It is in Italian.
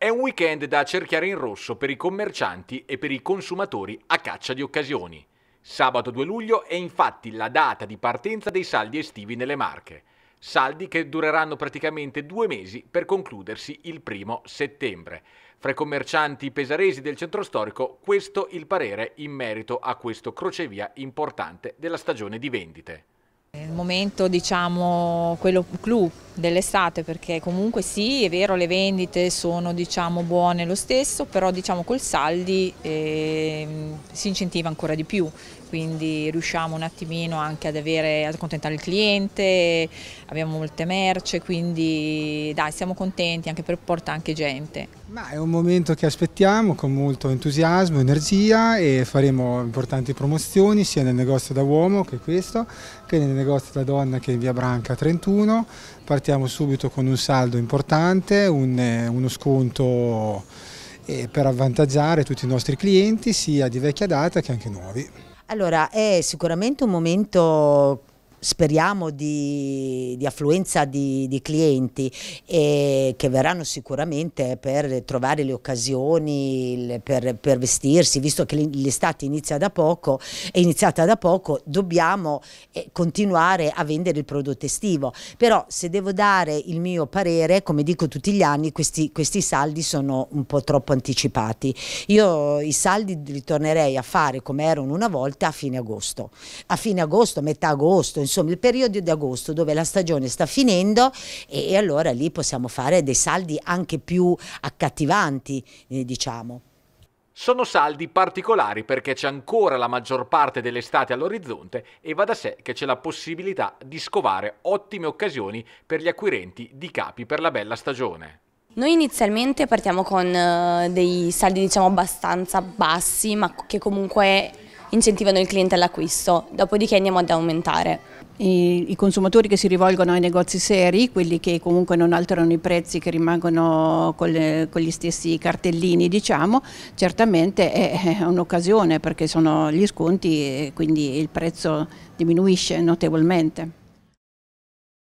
È un weekend da cerchiare in rosso per i commercianti e per i consumatori a caccia di occasioni. Sabato 2 luglio è infatti la data di partenza dei saldi estivi nelle Marche, saldi che dureranno praticamente due mesi per concludersi il primo settembre. Fra i commercianti pesaresi del centro storico questo il parere in merito a questo crocevia importante della stagione di vendite. il momento diciamo quello clou dell'estate perché comunque sì è vero le vendite sono diciamo, buone lo stesso però diciamo col saldi eh, si incentiva ancora di più quindi riusciamo un attimino anche ad avere, ad accontentare il cliente, abbiamo molte merce, quindi dai siamo contenti anche per porta anche gente. Ma è un momento che aspettiamo con molto entusiasmo, energia e faremo importanti promozioni sia nel negozio da uomo che questo, che nel negozio da donna che in via Branca 31, Partiamo partiamo subito con un saldo importante, un, eh, uno sconto eh, per avvantaggiare tutti i nostri clienti, sia di vecchia data che anche nuovi. Allora, è sicuramente un momento speriamo di, di affluenza di, di clienti che verranno sicuramente per trovare le occasioni per, per vestirsi, visto che l'estate inizia da poco, è iniziata da poco, dobbiamo eh, continuare a vendere il prodotto estivo. Però se devo dare il mio parere, come dico tutti gli anni, questi, questi saldi sono un po' troppo anticipati. Io i saldi li tornerei a fare come erano una volta a fine agosto. A fine agosto, metà agosto, insomma il periodo di agosto dove la stagione sta finendo e, e allora lì possiamo fare dei saldi anche più accattivanti, eh, diciamo. Sono saldi particolari perché c'è ancora la maggior parte dell'estate all'orizzonte e va da sé che c'è la possibilità di scovare ottime occasioni per gli acquirenti di capi per la bella stagione. Noi inizialmente partiamo con eh, dei saldi diciamo abbastanza bassi ma che comunque incentivano il cliente all'acquisto, dopodiché andiamo ad aumentare. I, I, consumatori che si rivolgono ai negozi seri, quelli che comunque non alterano i prezzi, che rimangono con, le, con gli stessi cartellini, diciamo, certamente è, è un'occasione perché sono gli sconti e quindi il prezzo diminuisce notevolmente.